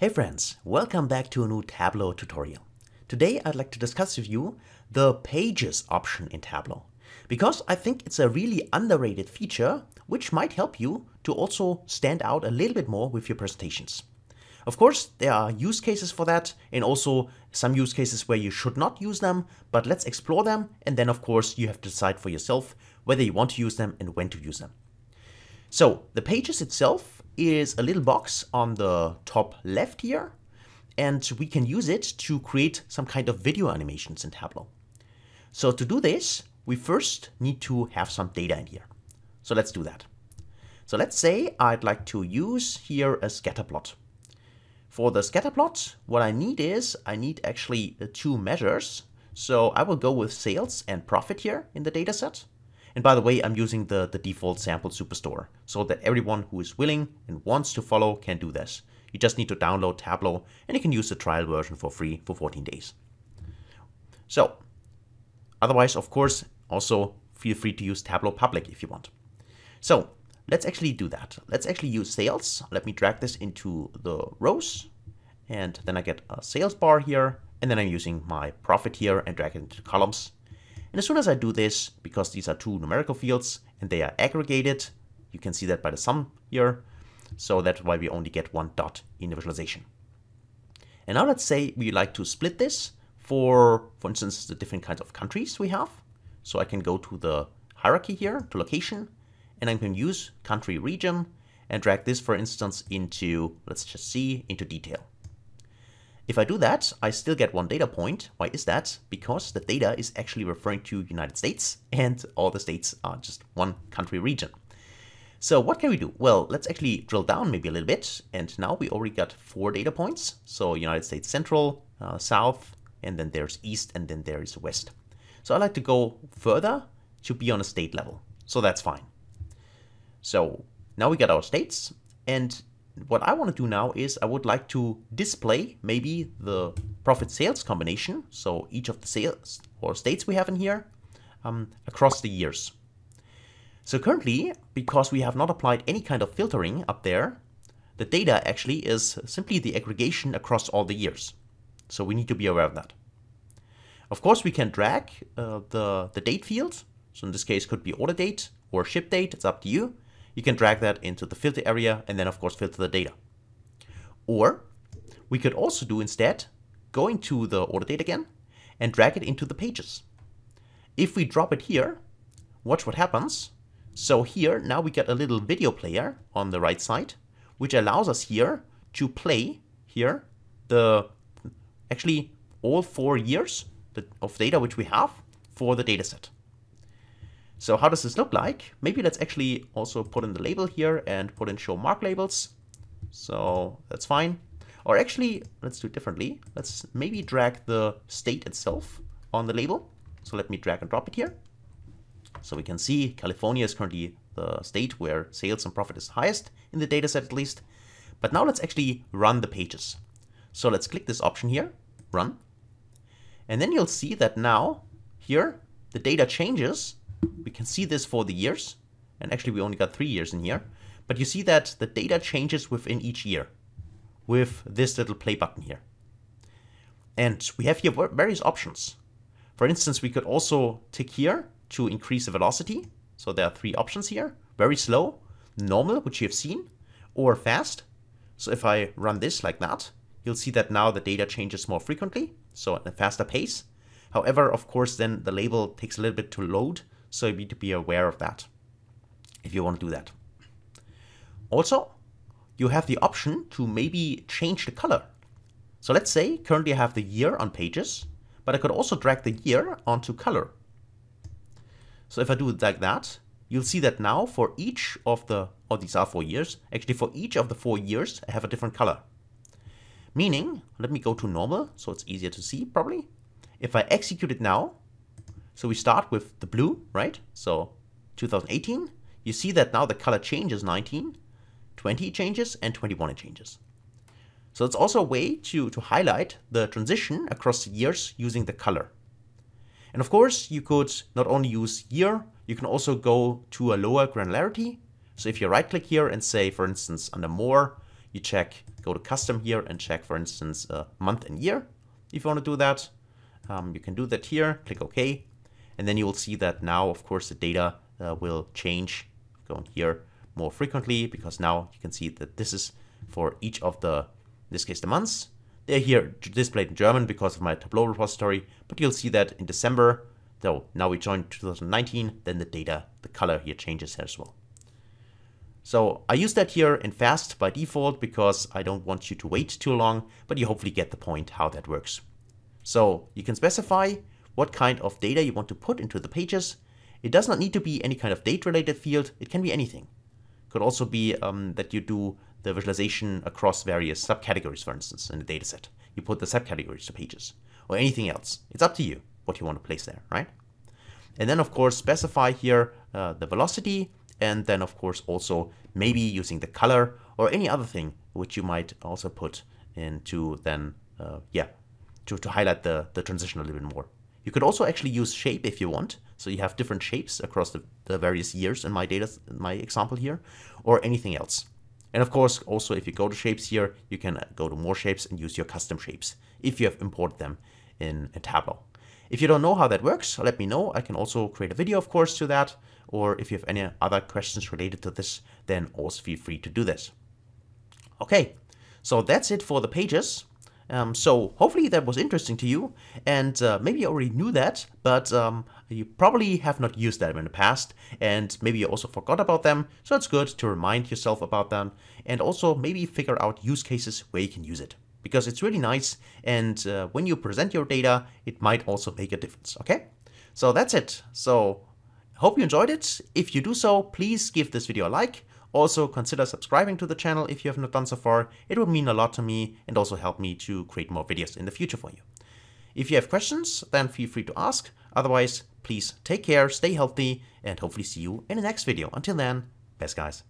Hey friends, welcome back to a new Tableau tutorial. Today I'd like to discuss with you the Pages option in Tableau, because I think it's a really underrated feature which might help you to also stand out a little bit more with your presentations. Of course, there are use cases for that and also some use cases where you should not use them, but let's explore them and then of course you have to decide for yourself whether you want to use them and when to use them. So the Pages itself is a little box on the top left here, and we can use it to create some kind of video animations in Tableau. So to do this, we first need to have some data in here. So let's do that. So let's say I'd like to use here a scatter plot. For the scatter plot, what I need is, I need actually uh, two measures. So I will go with sales and profit here in the dataset. And by the way, I'm using the, the default sample superstore so that everyone who is willing and wants to follow can do this. You just need to download Tableau and you can use the trial version for free for 14 days. So otherwise, of course, also feel free to use Tableau public if you want. So let's actually do that. Let's actually use sales. Let me drag this into the rows and then I get a sales bar here and then I'm using my profit here and drag it into columns and as soon as I do this, because these are two numerical fields and they are aggregated, you can see that by the sum here. So that's why we only get one dot in the visualization. And now let's say we like to split this for, for instance, the different kinds of countries we have. So I can go to the hierarchy here, to location, and I can use country region and drag this, for instance, into, let's just see, into detail. If I do that, I still get one data point. Why is that? Because the data is actually referring to United States and all the states are just one country region. So what can we do? Well, let's actually drill down maybe a little bit. And now we already got four data points. So United States Central, uh, South, and then there's East, and then there is West. So I like to go further to be on a state level. So that's fine. So now we got our states. And what I want to do now is I would like to display maybe the profit sales combination, so each of the sales or states we have in here, um, across the years. So currently, because we have not applied any kind of filtering up there, the data actually is simply the aggregation across all the years. So we need to be aware of that. Of course, we can drag uh, the, the date field. So in this case, could be order date or ship date. It's up to you you can drag that into the filter area and then of course filter the data. Or we could also do instead going to the order date again and drag it into the pages. If we drop it here, watch what happens. So here now we get a little video player on the right side, which allows us here to play here the actually all four years of data which we have for the dataset. So how does this look like? Maybe let's actually also put in the label here and put in show mark labels. So that's fine. Or actually, let's do it differently. Let's maybe drag the state itself on the label. So let me drag and drop it here. So we can see California is currently the state where sales and profit is highest in the dataset at least. But now let's actually run the pages. So let's click this option here, run. And then you'll see that now here the data changes we can see this for the years. And actually we only got three years in here. But you see that the data changes within each year with this little play button here. And we have here various options. For instance, we could also tick here to increase the velocity. So there are three options here. Very slow, normal, which you have seen, or fast. So if I run this like that, you'll see that now the data changes more frequently, so at a faster pace. However, of course, then the label takes a little bit to load, so you need to be aware of that if you want to do that. Also, you have the option to maybe change the color. So let's say currently I have the year on pages, but I could also drag the year onto color. So if I do it like that, you'll see that now for each of the, or oh, these are four years, actually for each of the four years, I have a different color. Meaning, let me go to normal, so it's easier to see probably. If I execute it now, so we start with the blue, right? So 2018, you see that now the color changes 19, 20 changes, and 21 changes. So it's also a way to, to highlight the transition across years using the color. And of course, you could not only use year, you can also go to a lower granularity. So if you right click here and say, for instance, under more, you check, go to custom here and check, for instance, uh, month and year. If you want to do that, um, you can do that here, click OK. And then you will see that now, of course, the data uh, will change going here more frequently because now you can see that this is for each of the, in this case, the months. They're here displayed in German because of my Tableau repository, but you'll see that in December, though now we joined 2019, then the data, the color here changes as well. So I use that here in fast by default because I don't want you to wait too long, but you hopefully get the point how that works. So you can specify what kind of data you want to put into the pages. It does not need to be any kind of date related field, it can be anything. It could also be um, that you do the visualization across various subcategories, for instance, in a dataset. You put the subcategories to pages or anything else. It's up to you what you want to place there, right? And then, of course, specify here uh, the velocity and then, of course, also maybe using the color or any other thing which you might also put into then, uh, yeah, to, to highlight the, the transition a little bit more. You could also actually use shape if you want. So you have different shapes across the, the various years in my data, in my example here, or anything else. And of course, also if you go to shapes here, you can go to more shapes and use your custom shapes if you have imported them in a Tableau. If you don't know how that works, let me know. I can also create a video, of course, to that. Or if you have any other questions related to this, then also feel free to do this. Okay, so that's it for the pages. Um, so hopefully that was interesting to you, and uh, maybe you already knew that, but um, you probably have not used that in the past, and maybe you also forgot about them, so it's good to remind yourself about them, and also maybe figure out use cases where you can use it, because it's really nice, and uh, when you present your data, it might also make a difference, okay? So that's it. So hope you enjoyed it. If you do so, please give this video a like, also consider subscribing to the channel if you have not done so far, it would mean a lot to me and also help me to create more videos in the future for you. If you have questions, then feel free to ask. Otherwise, please take care, stay healthy, and hopefully see you in the next video. Until then, best guys.